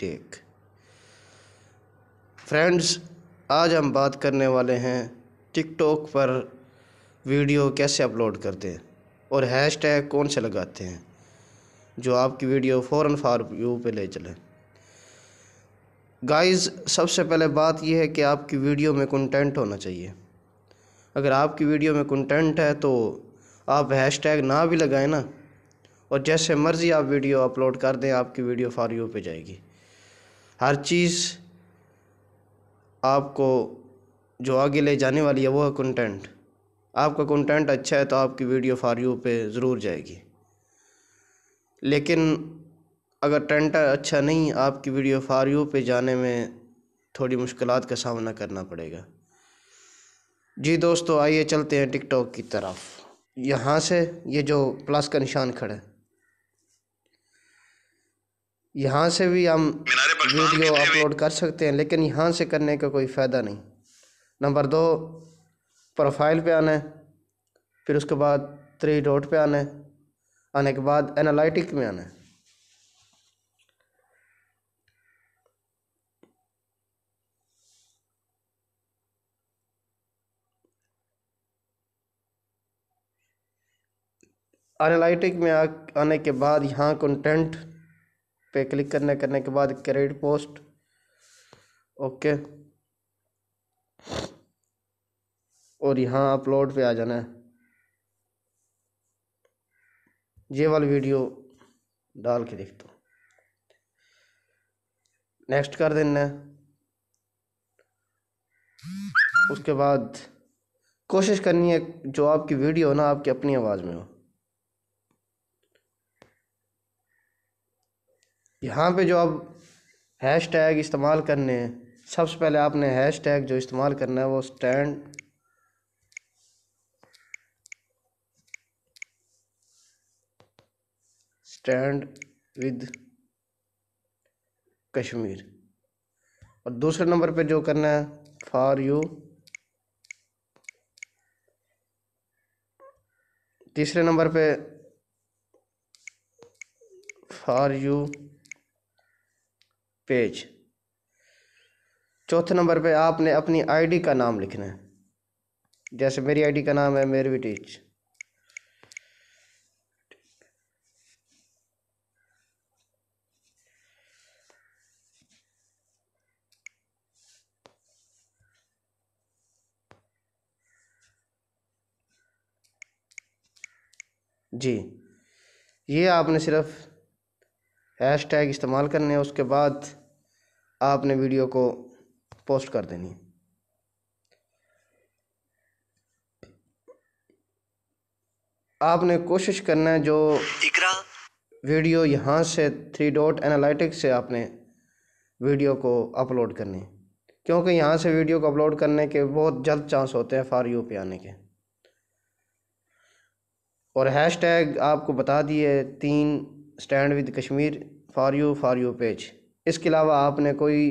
take friends आज हम बात करने वाले हैं टिकटॉक पर वीडियो कैसे अपलोड करते हैं और हैशटैग कौन से लगाते हैं जो आपकी वीडियो फ़ौर फार व्यू पे ले चले गाइस सबसे पहले बात यह है कि आपकी वीडियो में कंटेंट होना चाहिए अगर आपकी वीडियो में कंटेंट है तो आप हैशटैग ना भी लगाएं ना और जैसे मर्ज़ी आप वीडियो अपलोड कर दें आपकी वीडियो फॉर यू पे जाएगी हर चीज़ आपको जो आगे ले जाने वाली है वो है कंटेंट आपका कंटेंट अच्छा है तो आपकी वीडियो फॉर यू पे ज़रूर जाएगी लेकिन अगर टेंट अच्छा नहीं आपकी वीडियो फॉर यू पे जाने में थोड़ी मुश्किल का सामना करना पड़ेगा जी दोस्तों आइए चलते हैं टिकटॉक की तरफ यहाँ से ये जो प्लस का निशान खड़ा है यहाँ से भी हम वीडियो अपलोड कर सकते हैं लेकिन यहाँ से करने का कोई फ़ायदा नहीं नंबर दो प्रोफाइल पे आना है फिर उसके बाद थ्री डॉट पे आना है आने के बाद एनालिटिक में आना है एनालिटिक में आ, आने के बाद यहाँ कंटेंट पे क्लिक करने करने के बाद क्रेडिट पोस्ट ओके और यहाँ अपलोड पे आ जाना है ये वाली वीडियो डाल के देख दो नेक्स्ट कर देना है उसके बाद कोशिश करनी है जो आपकी वीडियो हो ना आपकी अपनी आवाज़ में हो यहाँ पे जो अब हैश टैग इस्तेमाल करने हैं सबसे पहले आपने हैश टैग जो इस्तेमाल करना है वो स्टैंड स्टैंड विद कश्मीर और दूसरे नंबर पे जो करना है फॉर यू तीसरे नंबर पे फॉर यू पेज चौथे नंबर पे आपने अपनी आईडी का नाम लिखना है जैसे मेरी आईडी का नाम है मेरवी टीच जी ये आपने सिर्फ हैश टैग इस्तेमाल करने उसके बाद आपने वीडियो को पोस्ट कर देनी आपने कोशिश करना है जो वीडियो यहाँ से थ्री डॉट एनालिटिक्स से आपने वीडियो को अपलोड करनी क्योंकि यहाँ से वीडियो को अपलोड करने के बहुत जल्द चांस होते हैं फार यू पे आने के और हैशटैग टैग आपको बता दिए तीन stand with Kashmir for you for you page इसके अलावा आपने कोई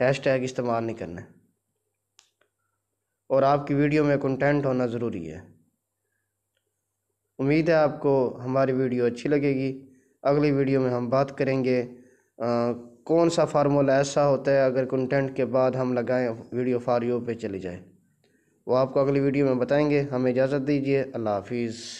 हैश टैग इस्तेमाल नहीं करना और आपकी वीडियो में कंटेंट होना ज़रूरी है उम्मीद है आपको हमारी वीडियो अच्छी लगेगी अगली वीडियो में हम बात करेंगे आ, कौन सा फार्मूला ऐसा होता है अगर कंटेंट के बाद हम लगाएं वीडियो फार यू पे चली जाए वो आपको अगली वीडियो में बताएंगे हमें इजाज़त दीजिए अल्लाह हाफिज़